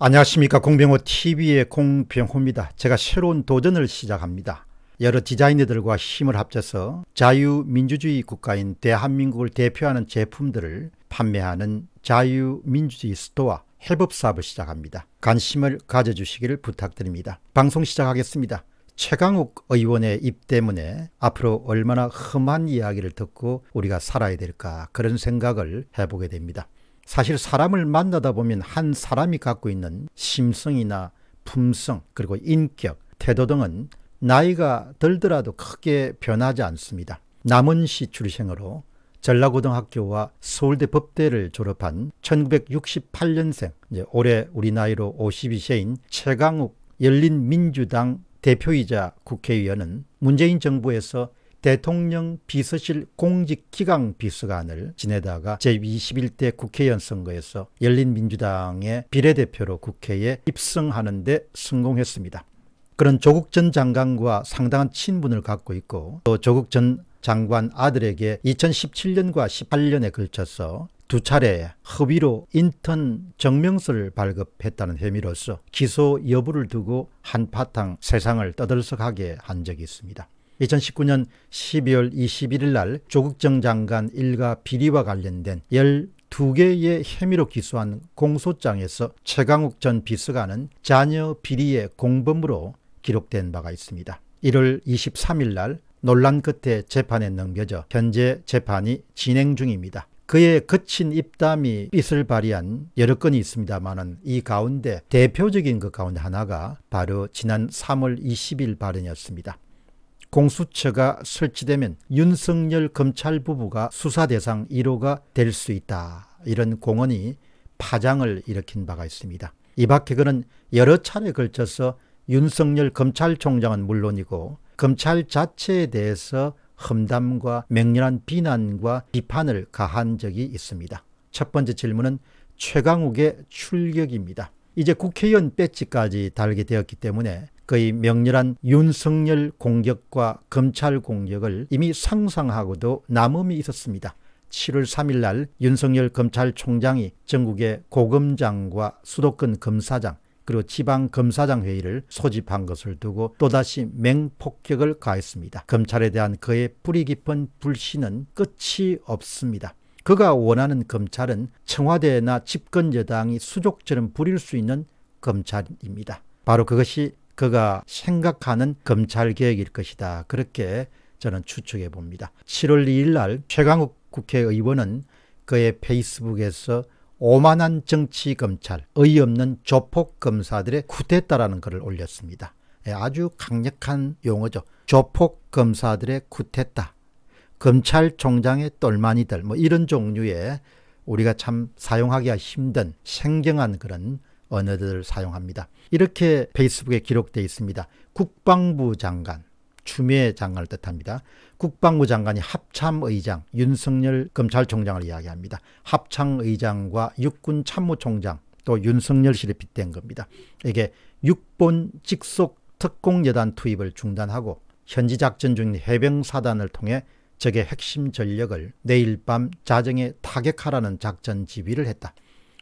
안녕하십니까 공병호 TV의 공병호입니다. 제가 새로운 도전을 시작합니다. 여러 디자이너들과 힘을 합쳐서 자유민주주의 국가인 대한민국을 대표하는 제품들을 판매하는 자유민주주의 스토어 헬법 사업을 시작합니다. 관심을 가져주시기를 부탁드립니다. 방송 시작하겠습니다. 최강욱 의원의 입 때문에 앞으로 얼마나 험한 이야기를 듣고 우리가 살아야 될까 그런 생각을 해보게 됩니다. 사실 사람을 만나다 보면 한 사람이 갖고 있는 심성이나 품성 그리고 인격, 태도 등은 나이가 들더라도 크게 변하지 않습니다. 남원시 출생으로 전라고등학교와 서울대 법대를 졸업한 1968년생, 올해 우리 나이로 52세인 최강욱 열린민주당 대표이자 국회의원은 문재인 정부에서 대통령 비서실 공직기강 비서관을 지내다가 제21대 국회의원 선거에서 열린민주당의 비례대표로 국회에 입성하는 데 성공했습니다. 그런 조국 전 장관과 상당한 친분을 갖고 있고 또 조국 전 장관 아들에게 2017년과 18년에 걸쳐서 두 차례 허위로 인턴 증명서를 발급했다는 혐의로서 기소 여부를 두고 한파탕 세상을 떠들썩하게 한 적이 있습니다. 2019년 12월 21일 날 조국 정 장관 일가 비리와 관련된 12개의 혐의로 기소한 공소장에서 최강욱 전 비서관은 자녀 비리의 공범으로 기록된 바가 있습니다. 1월 23일 날 논란 끝에 재판에 넘겨져 현재 재판이 진행 중입니다. 그의 거친 입담이 빛을 발휘한 여러 건이 있습니다만은 이 가운데 대표적인 것 가운데 하나가 바로 지난 3월 20일 발언이었습니다. 공수처가 설치되면 윤석열 검찰 부부가 수사 대상 1호가 될 수 있다. 이런 공언이 파장을 일으킨 바가 있습니다. 이 밖에 그는 여러 차례 걸쳐서 윤석열 검찰총장은 물론이고 검찰 자체에 대해서 험담과 맹렬한 비난과 비판을 가한 적이 있습니다. 첫 번째 질문은 최강욱의 출격입니다. 이제 국회의원 배지까지 달게 되었기 때문에 그의 명렬한 윤석열 공격과 검찰 공격을 이미 상상하고도 남음이 있었습니다. 7월 3일 날 윤석열 검찰총장이 전국의 고검장과 수도권 검사장 그리고 지방검사장 회의를 소집한 것을 두고 또다시 맹폭격을 가했습니다. 검찰에 대한 그의 뿌리 깊은 불신은 끝이 없습니다. 그가 원하는 검찰은 청와대나 집권여당이 수족처럼 부릴 수 있는 검찰입니다. 바로 그것이 그가 생각하는 검찰 개혁일 것이다. 그렇게 저는 추측해 봅니다. 7월 2일 날 최강욱 국회의원은 그의 페이스북에서 오만한 정치 검찰, 의없는 조폭 검사들의 쿠데타라는 글을 올렸습니다. 예, 아주 강력한 용어죠. 조폭 검사들의 쿠데타, 검찰총장의 똘마니들 뭐 이런 종류의 우리가 참 사용하기가 힘든 생경한 그런 언어들을 사용합니다. 이렇게 페이스북에 기록되어 있습니다. 국방부 장관, 추미애 장관을 뜻합니다. 국방부 장관이 합참의장 윤석열 검찰총장을 이야기합니다. 합참의장과 육군 참모총장 또 윤석열실에 빗댄 겁니다. 이게 육본 직속 특공여단 투입을 중단하고 현지 작전 중인 해병사단을 통해 적의 핵심 전력을 내일 밤 자정에 타격하라는 작전 지휘를 했다.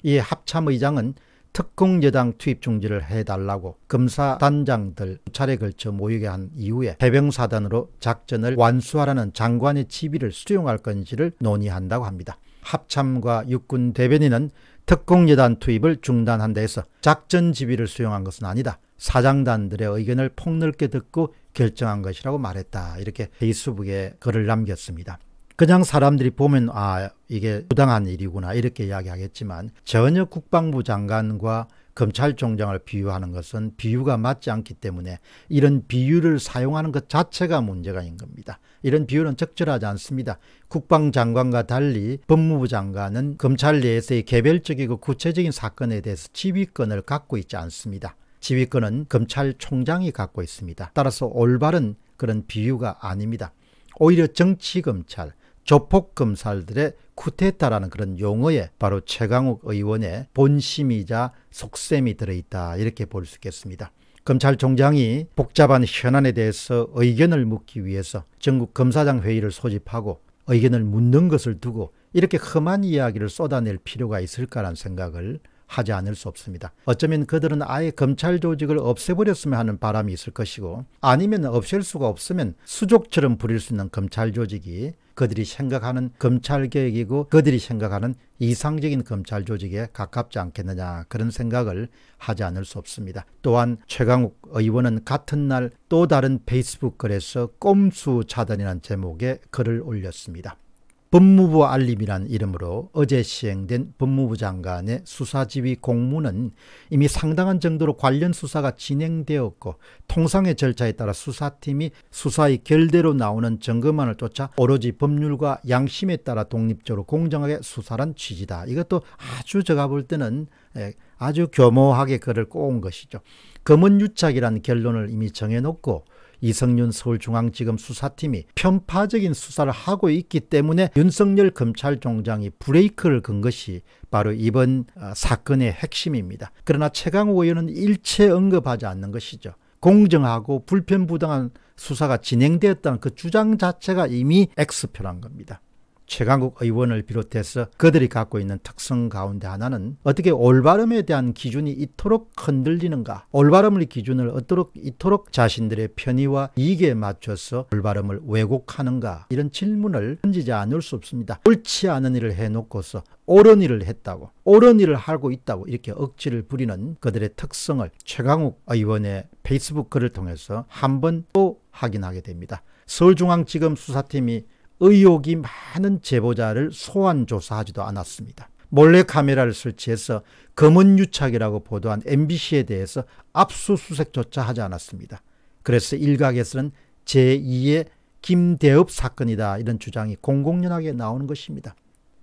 이 합참의장은 특공 여당 투입 중지를 해달라고 검사 단장들 차례 걸쳐 모이게 한 이후에 해병사단으로 작전을 완수하라는 장관의 지휘를 수용할 건지를 논의한다고 합니다. 합참과 육군 대변인은 특공 여단 투입을 중단한 데에서 작전 지휘를 수용한 것은 아니다. 사장단들의 의견을 폭넓게 듣고 결정한 것이라고 말했다. 이렇게 페이스북에 글을 남겼습니다. 그냥 사람들이 보면 아 이게 부당한 일이구나 이렇게 이야기하겠지만 전혀 국방부 장관과 검찰총장을 비유하는 것은 비유가 맞지 않기 때문에 이런 비유를 사용하는 것 자체가 문제가 있는 겁니다. 이런 비유는 적절하지 않습니다. 국방장관과 달리 법무부 장관은 검찰 내에서의 개별적이고 구체적인 사건에 대해서 지휘권을 갖고 있지 않습니다. 지휘권은 검찰총장이 갖고 있습니다. 따라서 올바른 그런 비유가 아닙니다. 오히려 정치검찰, 조폭검사들의 쿠데타라는 그런 용어에 바로 최강욱 의원의 본심이자 속셈이 들어있다 이렇게 볼 수 있겠습니다. 검찰총장이 복잡한 현안에 대해서 의견을 묻기 위해서 전국 검사장 회의를 소집하고 의견을 묻는 것을 두고 이렇게 험한 이야기를 쏟아낼 필요가 있을까라는 생각을 하지 않을 수 없습니다. 어쩌면 그들은 아예 검찰 조직을 없애버렸으면 하는 바람이 있을 것이고 아니면 없앨 수가 없으면 수족처럼 부릴 수 있는 검찰 조직이 그들이 생각하는 검찰 개혁이고 그들이 생각하는 이상적인 검찰 조직에 가깝지 않겠느냐 그런 생각을 하지 않을 수 없습니다. 또한 최강욱 의원은 같은 날 또 다른 페이스북 글에서 꼼수 차단이라는 제목의 글을 올렸습니다. 법무부 알림이란 이름으로 어제 시행된 법무부 장관의 수사지휘 공문은 이미 상당한 정도로 관련 수사가 진행되었고 통상의 절차에 따라 수사팀이 수사의 결대로 나오는 증거만을 쫓아 오로지 법률과 양심에 따라 독립적으로 공정하게 수사란 취지다. 이것도 아주 제가 볼 때는 예, 아주 교모하게 글을 꼬은 것이죠. 검은유착이란 결론을 이미 정해놓고 이성윤 서울중앙지검 수사팀이 편파적인 수사를 하고 있기 때문에 윤석열 검찰총장이 브레이크를 건 것이 바로 이번 아, 사건의 핵심입니다. 그러나 최강호 의원은 일체 언급하지 않는 것이죠. 공정하고 불편부당한 수사가 진행되었다는 그 주장 자체가 이미 엑표란 겁니다. 최강욱 의원을 비롯해서 그들이 갖고 있는 특성 가운데 하나는 어떻게 올바름에 대한 기준이 이토록 흔들리는가 올바름을 기준을 어토록 이토록 자신들의 편의와 이익에 맞춰서 올바름을 왜곡하는가 이런 질문을 던지지 않을 수 없습니다. 옳지 않은 일을 해놓고서 옳은 일을 했다고 옳은 일을 하고 있다고 이렇게 억지를 부리는 그들의 특성을 최강욱 의원의 페이스북 글을 통해서 한 번 또 확인하게 됩니다. 서울중앙지검 수사팀이 의혹이 많은 제보자를 소환 조사하지도 않았습니다. 몰래 카메라를 설치해서 검은 유착이라고 보도한 MBC에 대해서 압수수색조차 하지 않았습니다. 그래서 일각에서는 제2의 김대엽 사건이다 이런 주장이 공공연하게 나오는 것입니다.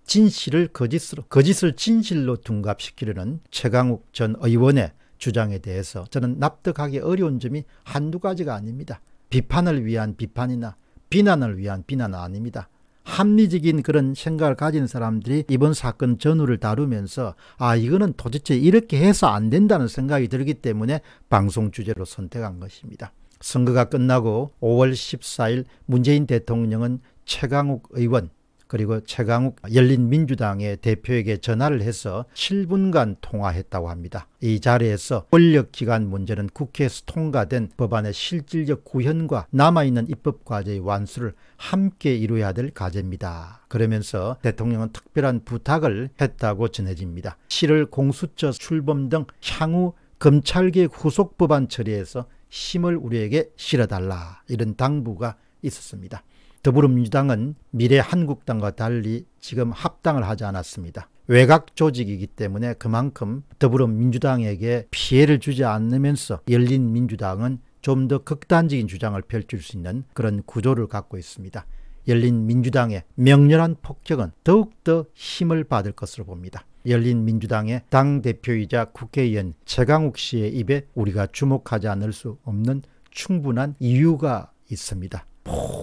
진실을 거짓으로 거짓을 진실로 둔갑시키려는 최강욱 전 의원의 주장에 대해서 저는 납득하기 어려운 점이 한두 가지가 아닙니다. 비판을 위한 비판이나 비난을 위한 비난은 아닙니다. 합리적인 그런 생각을 가진 사람들이 이번 사건 전후를 다루면서 아 이거는 도대체 이렇게 해서 안 된다는 생각이 들기 때문에 방송 주제로 선택한 것입니다. 선거가 끝나고 5월 14일 문재인 대통령은 최강욱 의원 그리고 최강욱 열린민주당의 대표에게 전화를 해서 7분간 통화했다고 합니다. 이 자리에서 권력기관 문제는 국회에서 통과된 법안의 실질적 구현과 남아있는 입법과제의 완수를 함께 이루어야 될 과제입니다. 그러면서 대통령은 특별한 부탁을 했다고 전해집니다. 7월 공수처 출범 등 향후 검찰개혁 후속 법안 처리에서 힘을 우리에게 실어달라 이런 당부가 있었습니다. 더불어민주당은 미래한국당과 달리 지금 합당을 하지 않았습니다. 외곽 조직이기 때문에 그만큼 더불어민주당에게 피해를 주지 않으면서 열린민주당은 좀 더 극단적인 주장을 펼칠 수 있는 그런 구조를 갖고 있습니다. 열린민주당의 명렬한 폭격은 더욱더 힘을 받을 것으로 봅니다. 열린민주당의 당대표이자 국회의원 최강욱 씨의 입에 우리가 주목하지 않을 수 없는 충분한 이유가 있습니다.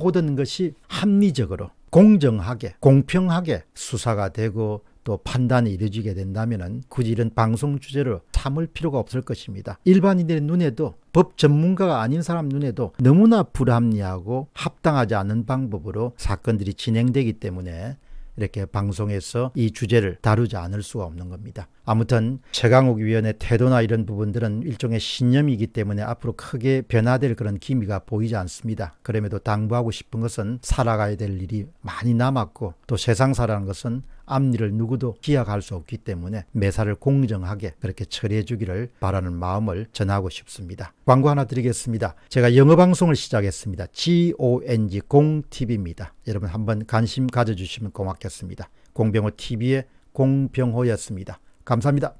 모든 것이 합리적으로 공정하게 공평하게 수사가 되고 또 판단이 이루어지게 된다면 굳이 이런 방송 주제를 삼을 필요가 없을 것입니다. 일반인들의 눈에도 법 전문가가 아닌 사람 눈에도 너무나 불합리하고 합당하지 않은 방법으로 사건들이 진행되기 때문에 이렇게 방송에서 이 주제를 다루지 않을 수가 없는 겁니다. 아무튼 최강욱 위원의 태도나 이런 부분들은 일종의 신념이기 때문에 앞으로 크게 변화될 그런 기미가 보이지 않습니다. 그럼에도 당부하고 싶은 것은 살아가야 될 일이 많이 남았고 또 세상사라는 것은 앞니를 누구도 기약할 수 없기 때문에 매사를 공정하게 그렇게 처리해 주기를 바라는 마음을 전하고 싶습니다. 광고 하나 드리겠습니다. 제가 영어 방송을 시작했습니다. GONG 공TV입니다. 여러분 한번 관심 가져주시면 고맙겠습니다. 공병호 TV의 공병호였습니다. 감사합니다.